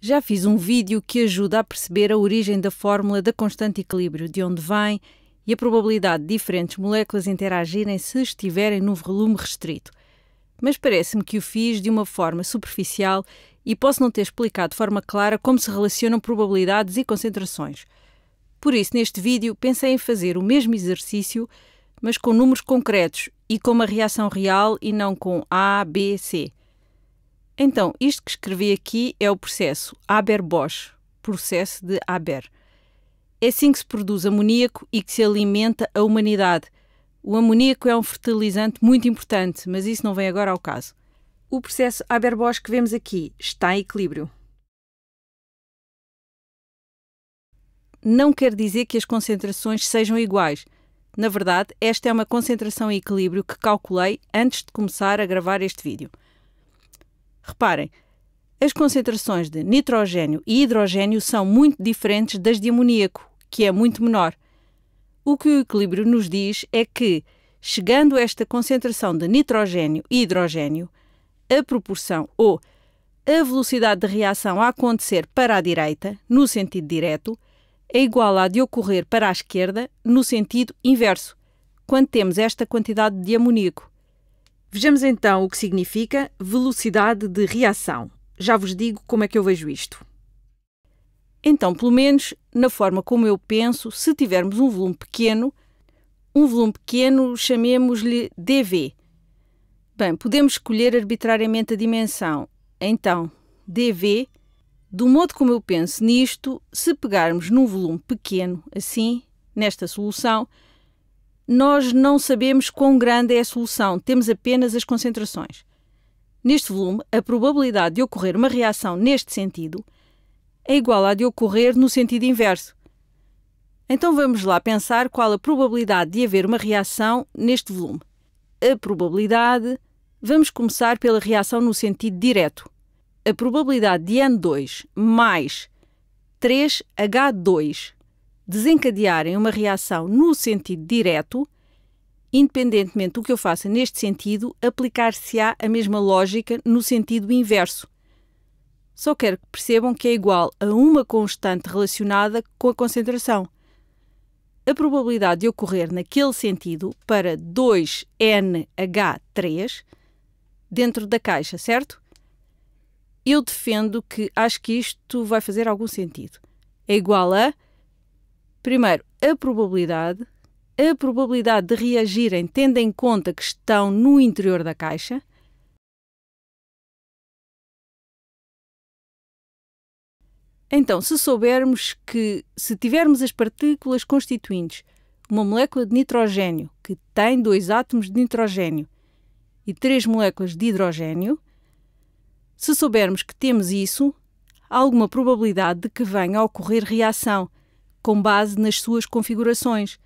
Já fiz um vídeo que ajuda a perceber a origem da fórmula da constante equilíbrio, de onde vem e a probabilidade de diferentes moléculas interagirem se estiverem num volume restrito. Mas parece-me que o fiz de uma forma superficial e posso não ter explicado de forma clara como se relacionam probabilidades e concentrações. Por isso, neste vídeo, pensei em fazer o mesmo exercício, mas com números concretos e com uma reação real e não com A, B, C. Então, isto que escrevi aqui é o processo Haber-Bosch, processo de Haber. É assim que se produz amoníaco e que se alimenta a humanidade. O amoníaco é um fertilizante muito importante, mas isso não vem agora ao caso. O processo Haber-Bosch que vemos aqui está em equilíbrio. Não quer dizer que as concentrações sejam iguais. Na verdade, esta é uma concentração em equilíbrio que calculei antes de começar a gravar este vídeo. Reparem, as concentrações de nitrogênio e hidrogênio são muito diferentes das de amoníaco, que é muito menor. O que o equilíbrio nos diz é que, chegando a esta concentração de nitrogênio e hidrogênio, a proporção ou a velocidade de reação a acontecer para a direita, no sentido direto, é igual à de ocorrer para a esquerda, no sentido inverso, quando temos esta quantidade de amoníaco. Vejamos então o que significa velocidade de reação. Já vos digo como é que eu vejo isto. Então, pelo menos na forma como eu penso, se tivermos um volume pequeno, um volume pequeno chamemos-lhe dV. Bem, podemos escolher arbitrariamente a dimensão. Então, dV, do modo como eu penso nisto, se pegarmos num volume pequeno, assim, nesta solução, nós não sabemos quão grande é a solução, temos apenas as concentrações. Neste volume, a probabilidade de ocorrer uma reação neste sentido é igual à de ocorrer no sentido inverso. Então vamos lá pensar qual a probabilidade de haver uma reação neste volume. A probabilidade. Vamos começar pela reação no sentido direto. A probabilidade de N2 mais 3H2 desencadearem uma reação no sentido direto, independentemente do que eu faça neste sentido, aplicar-se-á a mesma lógica no sentido inverso. Só quero que percebam que é igual a uma constante relacionada com a concentração. A probabilidade de ocorrer naquele sentido para 2NH3 dentro da caixa, certo? Eu defendo que acho que isto vai fazer algum sentido. É igual a Primeiro, a probabilidade. A probabilidade de reagirem tendo em conta que estão no interior da caixa. Então, se soubermos que, se tivermos as partículas constituintes, uma molécula de nitrogênio que tem dois átomos de nitrogênio e três moléculas de hidrogênio, se soubermos que temos isso, há alguma probabilidade de que venha a ocorrer reação, com base nas suas configurações,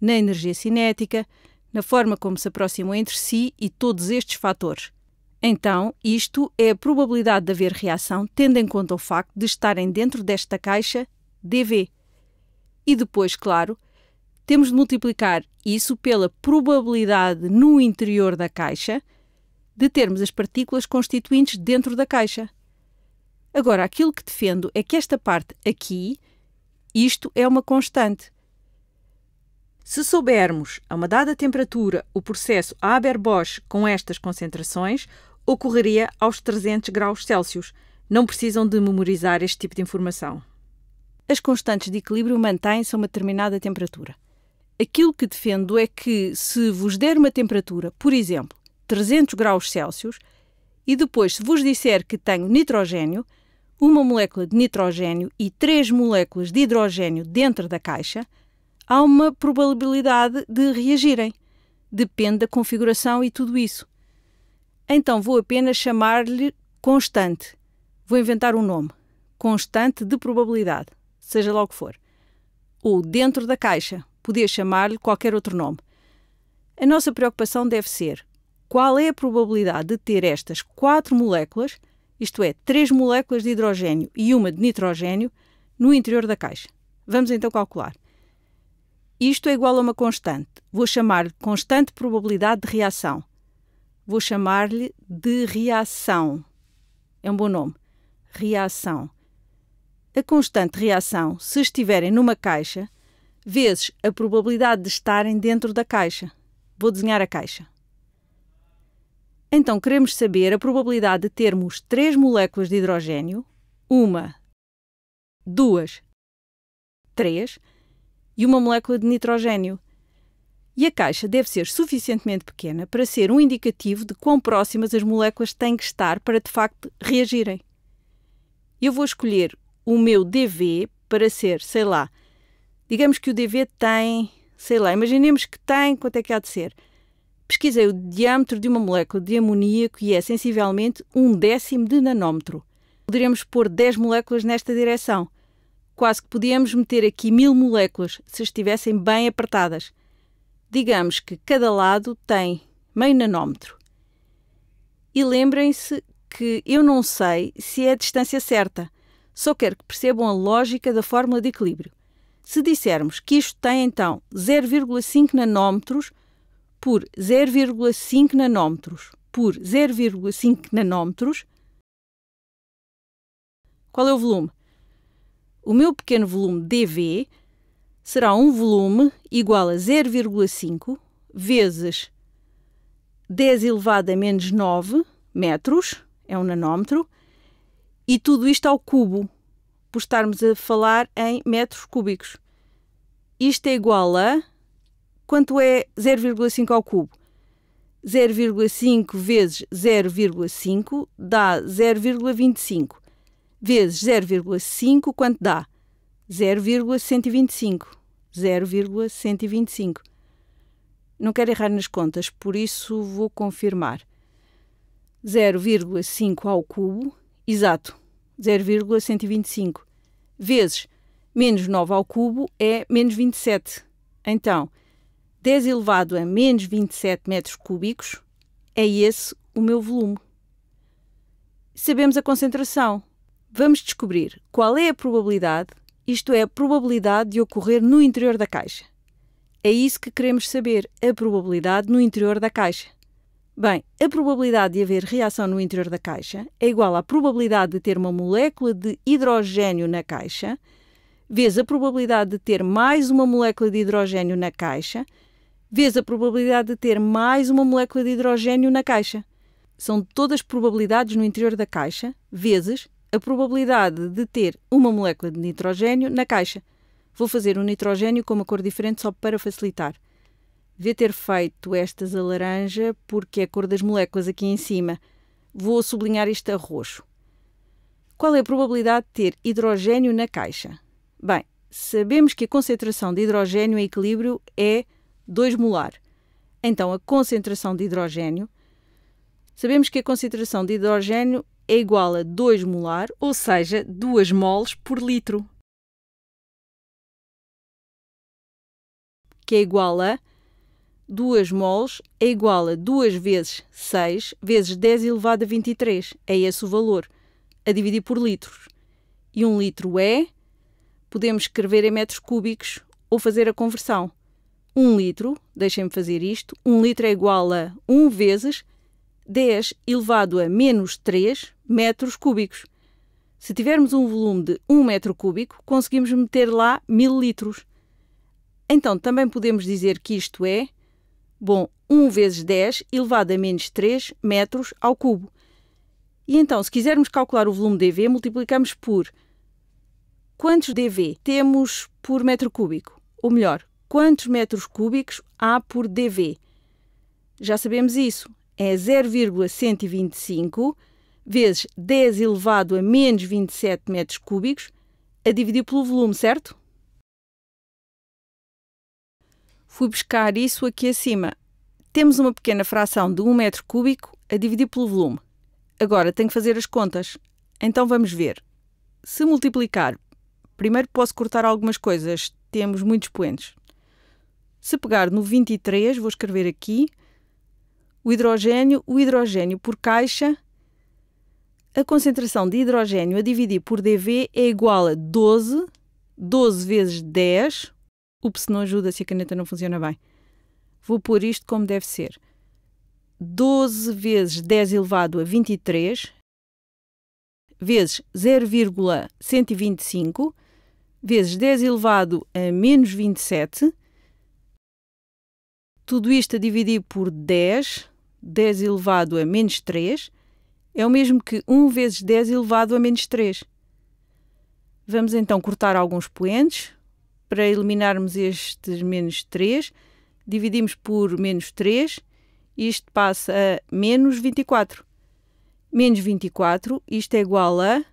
na energia cinética, na forma como se aproximam entre si e todos estes fatores. Então, isto é a probabilidade de haver reação tendo em conta o facto de estarem dentro desta caixa dV. E depois, claro, temos de multiplicar isso pela probabilidade no interior da caixa de termos as partículas constituintes dentro da caixa. Agora, aquilo que defendo é que esta parte aqui isto é uma constante. Se soubermos a uma dada temperatura o processo Haber-Bosch com estas concentrações, ocorreria aos 300 graus Celsius. Não precisam de memorizar este tipo de informação. As constantes de equilíbrio mantêm-se a uma determinada temperatura. Aquilo que defendo é que, se vos der uma temperatura, por exemplo, 300 graus Celsius, e depois se vos disser que tenho nitrogênio, uma molécula de nitrogênio e três moléculas de hidrogênio dentro da caixa, há uma probabilidade de reagirem. Depende da configuração e tudo isso. Então vou apenas chamar-lhe constante. Vou inventar um nome. Constante de probabilidade, seja lá o que for. Ou dentro da caixa, podia chamar-lhe qualquer outro nome. A nossa preocupação deve ser qual é a probabilidade de ter estas quatro moléculas isto é, três moléculas de hidrogênio e uma de nitrogênio, no interior da caixa. Vamos então calcular. Isto é igual a uma constante. Vou chamar-lhe constante probabilidade de reação. Vou chamar-lhe de reação. É um bom nome. Reação. A constante de reação, se estiverem numa caixa, vezes a probabilidade de estarem dentro da caixa. Vou desenhar a caixa. Então queremos saber a probabilidade de termos três moléculas de hidrogênio, uma, duas, três, e uma molécula de nitrogênio. E a caixa deve ser suficientemente pequena para ser um indicativo de quão próximas as moléculas têm que estar para de facto reagirem. Eu vou escolher o meu DV para ser, sei lá, digamos que o DV tem, sei lá, imaginemos que tem, quanto é que há de ser? pesquisei o diâmetro de uma molécula de amoníaco e é sensivelmente um décimo de nanômetro. Poderíamos pôr 10 moléculas nesta direção. Quase que podíamos meter aqui mil moléculas se estivessem bem apertadas. Digamos que cada lado tem meio nanômetro. E lembrem-se que eu não sei se é a distância certa, só quero que percebam a lógica da fórmula de equilíbrio. Se dissermos que isto tem então 0,5 nanômetros por 0,5 nanómetros por 0,5 nanómetros. Qual é o volume? O meu pequeno volume dV será um volume igual a 0,5 vezes 10 elevado a menos 9 metros, é um nanómetro, e tudo isto ao cubo, por estarmos a falar em metros cúbicos. Isto é igual a Quanto é 0,5 ao cubo? 0,5 vezes 0,5 dá 0,25. Vezes 0,5, quanto dá? 0,125. 0,125. Não quero errar nas contas, por isso vou confirmar. 0,5 ao cubo, exato, 0,125. Vezes menos 9 ao cubo é menos 27. Então, 10 elevado a menos 27 metros cúbicos, é esse o meu volume. Sabemos a concentração. Vamos descobrir qual é a probabilidade, isto é, a probabilidade de ocorrer no interior da caixa. É isso que queremos saber, a probabilidade no interior da caixa. Bem, a probabilidade de haver reação no interior da caixa é igual à probabilidade de ter uma molécula de hidrogênio na caixa, vezes a probabilidade de ter mais uma molécula de hidrogênio na caixa, vês a probabilidade de ter mais uma molécula de hidrogênio na caixa. São todas probabilidades no interior da caixa, vezes a probabilidade de ter uma molécula de nitrogênio na caixa. Vou fazer um nitrogênio com uma cor diferente só para facilitar. Devia ter feito estas a laranja porque é a cor das moléculas aqui em cima. Vou sublinhar isto a roxo. Qual é a probabilidade de ter hidrogênio na caixa? Bem, sabemos que a concentração de hidrogênio em equilíbrio é 2 molar. Então, a concentração de hidrogênio, sabemos que a concentração de hidrogênio é igual a 2 molar, ou seja, 2 moles por litro, que é igual a 2 moles é igual a 2 vezes 6 vezes 10 elevado a 23. É esse o valor, a dividir por litros. E um litro é, podemos escrever em metros cúbicos ou fazer a conversão. 1 litro, deixem-me fazer isto, 1 litro é igual a 1 vezes 10 elevado a menos 3 metros cúbicos. Se tivermos um volume de 1 metro cúbico, conseguimos meter lá mil litros. Então, também podemos dizer que isto é, bom, 1 vezes 10 elevado a menos 3 metros ao cubo. E então, se quisermos calcular o volume dV, multiplicamos por quantos dV temos por metro cúbico? Ou melhor, quantos metros cúbicos há por dV. Já sabemos isso. É 0,125 vezes 10 elevado a menos 27 metros cúbicos a dividir pelo volume, certo? Fui buscar isso aqui acima. Temos uma pequena fração de 1 metro cúbico a dividir pelo volume. Agora tenho que fazer as contas. Então vamos ver. Se multiplicar, primeiro posso cortar algumas coisas, temos muitos poentes. Se pegar no 23, vou escrever aqui, o hidrogênio, o hidrogênio por caixa, a concentração de hidrogênio a dividir por dV é igual a 12, 12 vezes 10. Ups, não ajuda se a caneta não funciona bem. Vou pôr isto como deve ser. 12 vezes 10 elevado a 23 vezes 0,125 vezes 10 elevado a menos 27 tudo isto a dividir por 10, 10 elevado a menos 3, é o mesmo que 1 vezes 10 elevado a menos 3. Vamos então cortar alguns poentes. Para eliminarmos estes menos 3, dividimos por menos 3, isto passa a menos 24. Menos 24, isto é igual a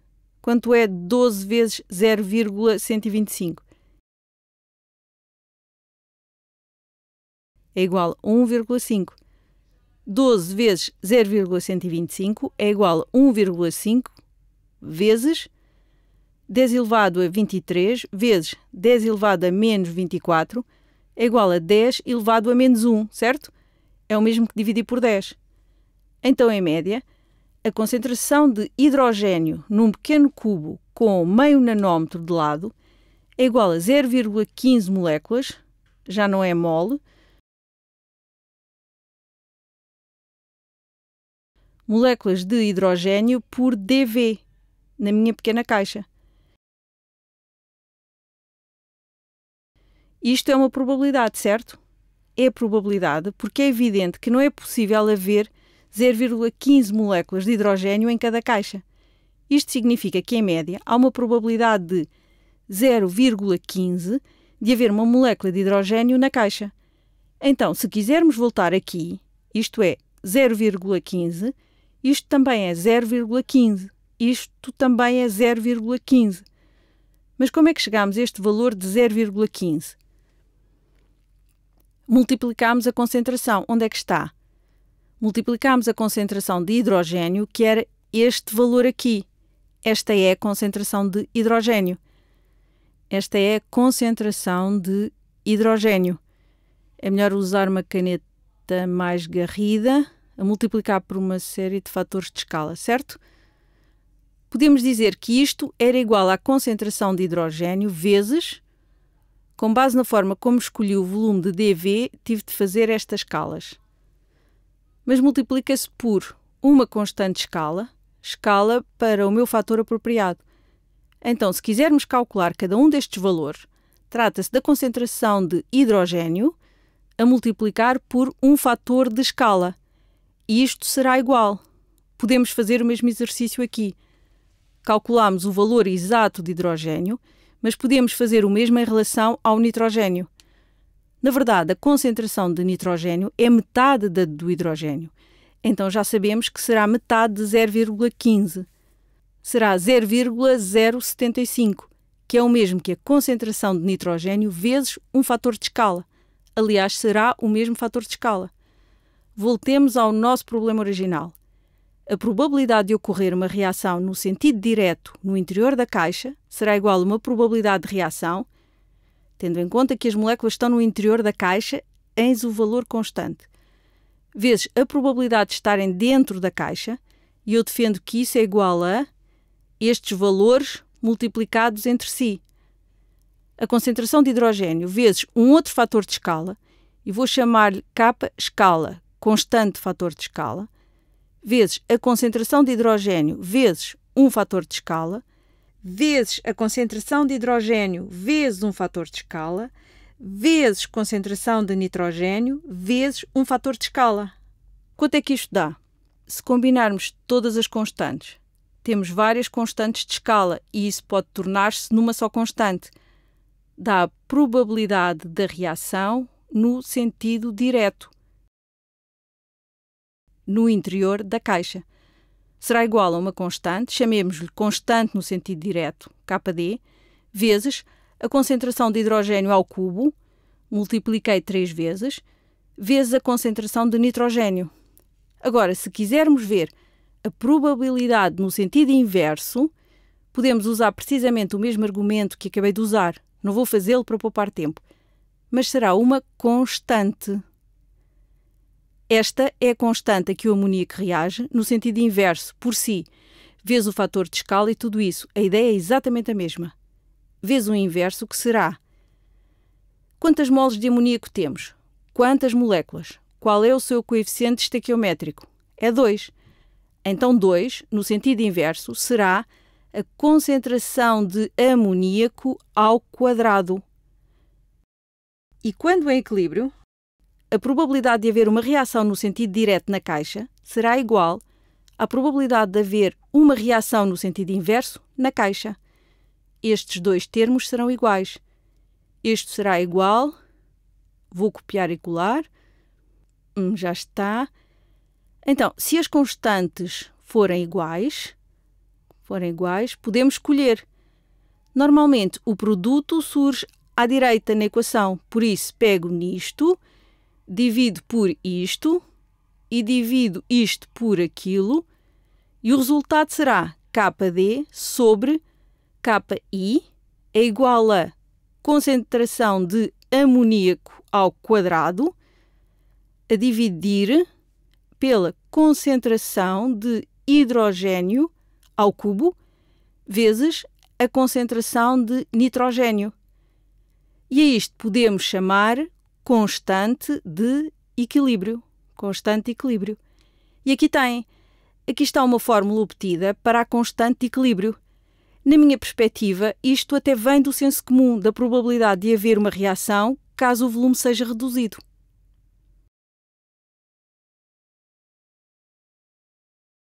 quanto é 12 vezes 0,125. é igual a 1,5. 12 vezes 0,125 é igual a 1,5 vezes 10 elevado a 23 vezes 10 elevado a menos 24 é igual a 10 elevado a menos 1, certo? É o mesmo que dividir por 10. Então, em média, a concentração de hidrogênio num pequeno cubo com meio nanômetro de lado é igual a 0,15 moléculas, já não é mole, moléculas de hidrogênio por DV na minha pequena caixa. Isto é uma probabilidade, certo? É probabilidade porque é evidente que não é possível haver 0,15 moléculas de hidrogênio em cada caixa. Isto significa que, em média, há uma probabilidade de 0,15 de haver uma molécula de hidrogênio na caixa. Então, se quisermos voltar aqui, isto é 0,15, isto também é 0,15. Isto também é 0,15. Mas como é que chegamos a este valor de 0,15? Multiplicámos a concentração. Onde é que está? Multiplicámos a concentração de hidrogênio, que era este valor aqui. Esta é a concentração de hidrogênio. Esta é a concentração de hidrogênio. É melhor usar uma caneta mais garrida a multiplicar por uma série de fatores de escala, certo? Podemos dizer que isto era igual à concentração de hidrogênio vezes, com base na forma como escolhi o volume de dV, tive de fazer estas escalas. Mas multiplica-se por uma constante escala, escala para o meu fator apropriado. Então, se quisermos calcular cada um destes valores, trata-se da concentração de hidrogênio a multiplicar por um fator de escala, e isto será igual. Podemos fazer o mesmo exercício aqui. Calculamos o valor exato de hidrogênio, mas podemos fazer o mesmo em relação ao nitrogênio. Na verdade, a concentração de nitrogênio é metade da do hidrogênio. Então já sabemos que será metade de 0,15. Será 0,075, que é o mesmo que a concentração de nitrogênio vezes um fator de escala. Aliás, será o mesmo fator de escala voltemos ao nosso problema original. A probabilidade de ocorrer uma reação no sentido direto no interior da caixa será igual a uma probabilidade de reação, tendo em conta que as moléculas estão no interior da caixa eis o valor constante, vezes a probabilidade de estarem dentro da caixa, e eu defendo que isso é igual a estes valores multiplicados entre si. A concentração de hidrogênio vezes um outro fator de escala, e vou chamar-lhe K escala, constante fator de escala, vezes a concentração de hidrogênio vezes um fator de escala, vezes a concentração de hidrogênio vezes um fator de escala, vezes concentração de nitrogênio vezes um fator de escala. Quanto é que isto dá? Se combinarmos todas as constantes, temos várias constantes de escala e isso pode tornar-se numa só constante. Dá a probabilidade da reação no sentido direto, no interior da caixa. Será igual a uma constante, chamemos-lhe constante no sentido direto, KD, vezes a concentração de hidrogênio ao cubo, multipliquei três vezes, vezes a concentração de nitrogênio. Agora, se quisermos ver a probabilidade no sentido inverso, podemos usar precisamente o mesmo argumento que acabei de usar. Não vou fazê-lo para poupar tempo, mas será uma constante. Esta é a constante a que o amoníaco reage, no sentido inverso, por si. Vês o fator de escala e tudo isso, a ideia é exatamente a mesma. Vês o inverso, que será. Quantas moles de amoníaco temos? Quantas moléculas? Qual é o seu coeficiente estequiométrico? É 2. Então 2, no sentido inverso, será a concentração de amoníaco ao quadrado. E quando em equilíbrio, a probabilidade de haver uma reação no sentido direto na caixa será igual à probabilidade de haver uma reação no sentido inverso na caixa. Estes dois termos serão iguais. Isto será igual. Vou copiar e colar. Hum, já está. Então, se as constantes forem iguais, forem iguais, podemos escolher. Normalmente, o produto surge à direita na equação, por isso pego nisto divido por isto e divido isto por aquilo e o resultado será KD sobre KI é igual a concentração de amoníaco ao quadrado a dividir pela concentração de hidrogênio ao cubo vezes a concentração de nitrogênio. E a isto podemos chamar constante de equilíbrio. Constante equilíbrio. E aqui tem. Aqui está uma fórmula obtida para a constante de equilíbrio. Na minha perspectiva, isto até vem do senso comum da probabilidade de haver uma reação caso o volume seja reduzido.